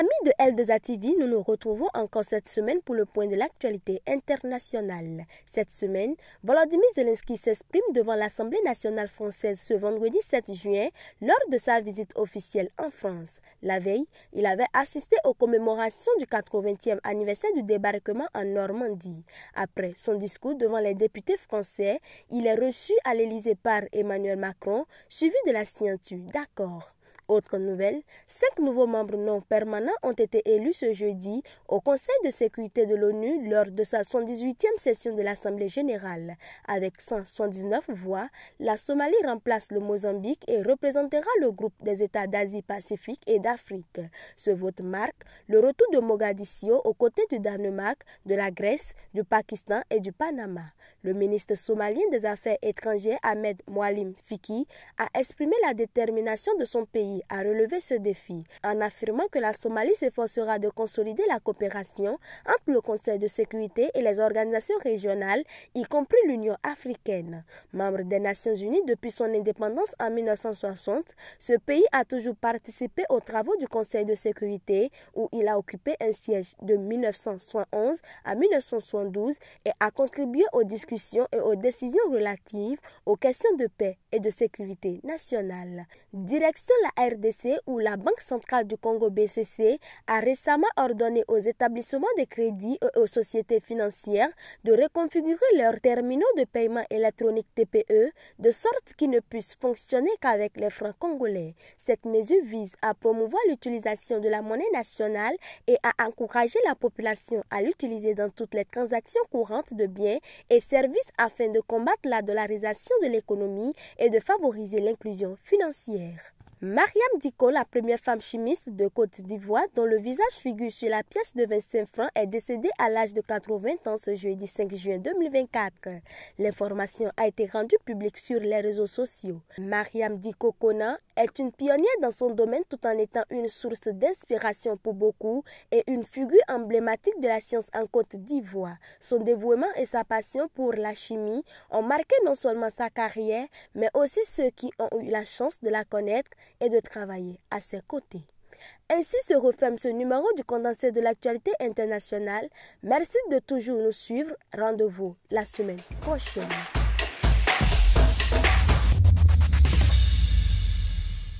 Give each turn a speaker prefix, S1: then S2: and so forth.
S1: Amis de L2A TV, nous nous retrouvons encore cette semaine pour le point de l'actualité internationale. Cette semaine, Volodymyr Zelensky s'exprime devant l'Assemblée nationale française ce vendredi 7 juin lors de sa visite officielle en France. La veille, il avait assisté aux commémorations du 80e anniversaire du débarquement en Normandie. Après son discours devant les députés français, il est reçu à l'Elysée par Emmanuel Macron, suivi de la signature d'accord. Autre nouvelle, cinq nouveaux membres non permanents ont été élus ce jeudi au Conseil de sécurité de l'ONU lors de sa 118e session de l'Assemblée générale. Avec 179 voix, la Somalie remplace le Mozambique et représentera le groupe des États d'Asie-Pacifique et d'Afrique. Ce vote marque le retour de Mogadiscio aux côtés du Danemark, de la Grèce, du Pakistan et du Panama. Le ministre somalien des Affaires étrangères Ahmed Moalim Fiki a exprimé la détermination de son pays pays a relevé ce défi en affirmant que la Somalie s'efforcera de consolider la coopération entre le Conseil de sécurité et les organisations régionales, y compris l'Union africaine. Membre des Nations unies depuis son indépendance en 1960, ce pays a toujours participé aux travaux du Conseil de sécurité où il a occupé un siège de 1971 à 1972 et a contribué aux discussions et aux décisions relatives aux questions de paix et de sécurité nationale. Direction la RDC ou la Banque centrale du Congo BCC a récemment ordonné aux établissements de crédit et aux sociétés financières de reconfigurer leurs terminaux de paiement électronique TPE de sorte qu'ils ne puissent fonctionner qu'avec les francs congolais. Cette mesure vise à promouvoir l'utilisation de la monnaie nationale et à encourager la population à l'utiliser dans toutes les transactions courantes de biens et services afin de combattre la dollarisation de l'économie et de favoriser l'inclusion financière. Mariam Diko, la première femme chimiste de Côte d'Ivoire, dont le visage figure sur la pièce de 25 francs, est décédée à l'âge de 80 ans ce jeudi 5 juin 2024. L'information a été rendue publique sur les réseaux sociaux. Mariam Diko Kona est une pionnière dans son domaine tout en étant une source d'inspiration pour beaucoup et une figure emblématique de la science en Côte d'Ivoire. Son dévouement et sa passion pour la chimie ont marqué non seulement sa carrière, mais aussi ceux qui ont eu la chance de la connaître et de travailler à ses côtés. Ainsi se referme ce numéro du condensé de l'actualité internationale. Merci de toujours nous suivre. Rendez-vous la semaine prochaine.